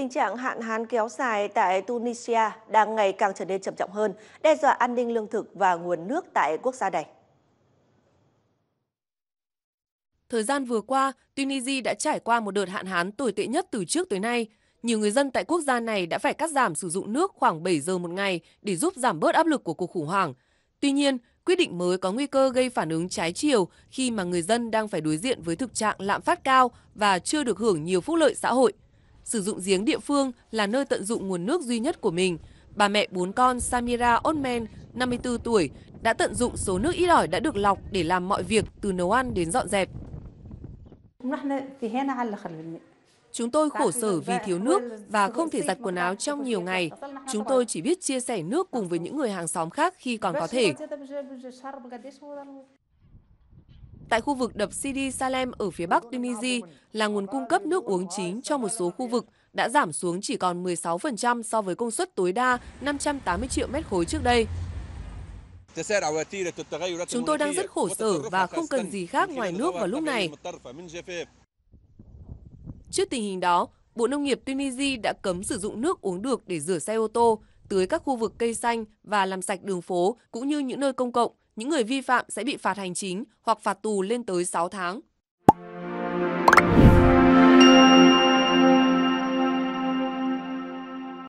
Tình trạng hạn hán kéo dài tại Tunisia đang ngày càng trở nên trầm trọng hơn, đe dọa an ninh lương thực và nguồn nước tại quốc gia này. Thời gian vừa qua, Tunisia đã trải qua một đợt hạn hán tồi tệ nhất từ trước tới nay. Nhiều người dân tại quốc gia này đã phải cắt giảm sử dụng nước khoảng 7 giờ một ngày để giúp giảm bớt áp lực của cuộc khủng hoảng. Tuy nhiên, quyết định mới có nguy cơ gây phản ứng trái chiều khi mà người dân đang phải đối diện với thực trạng lạm phát cao và chưa được hưởng nhiều phúc lợi xã hội. Sử dụng giếng địa phương là nơi tận dụng nguồn nước duy nhất của mình. Bà mẹ bốn con Samira Otman, 54 tuổi, đã tận dụng số nước ít ỏi đã được lọc để làm mọi việc từ nấu ăn đến dọn dẹp. Chúng tôi khổ sở vì thiếu nước và không thể giặt quần áo trong nhiều ngày. Chúng tôi chỉ biết chia sẻ nước cùng với những người hàng xóm khác khi còn có thể tại khu vực đập Sidi Salem ở phía bắc Tunisia là nguồn cung cấp nước uống chính cho một số khu vực đã giảm xuống chỉ còn 16% so với công suất tối đa 580 triệu mét khối trước đây. Chúng tôi đang rất khổ sở và không cần gì khác ngoài nước vào lúc này. Trước tình hình đó, Bộ Nông nghiệp Tunisia đã cấm sử dụng nước uống được để rửa xe ô tô, tưới các khu vực cây xanh và làm sạch đường phố cũng như những nơi công cộng, những người vi phạm sẽ bị phạt hành chính hoặc phạt tù lên tới 6 tháng.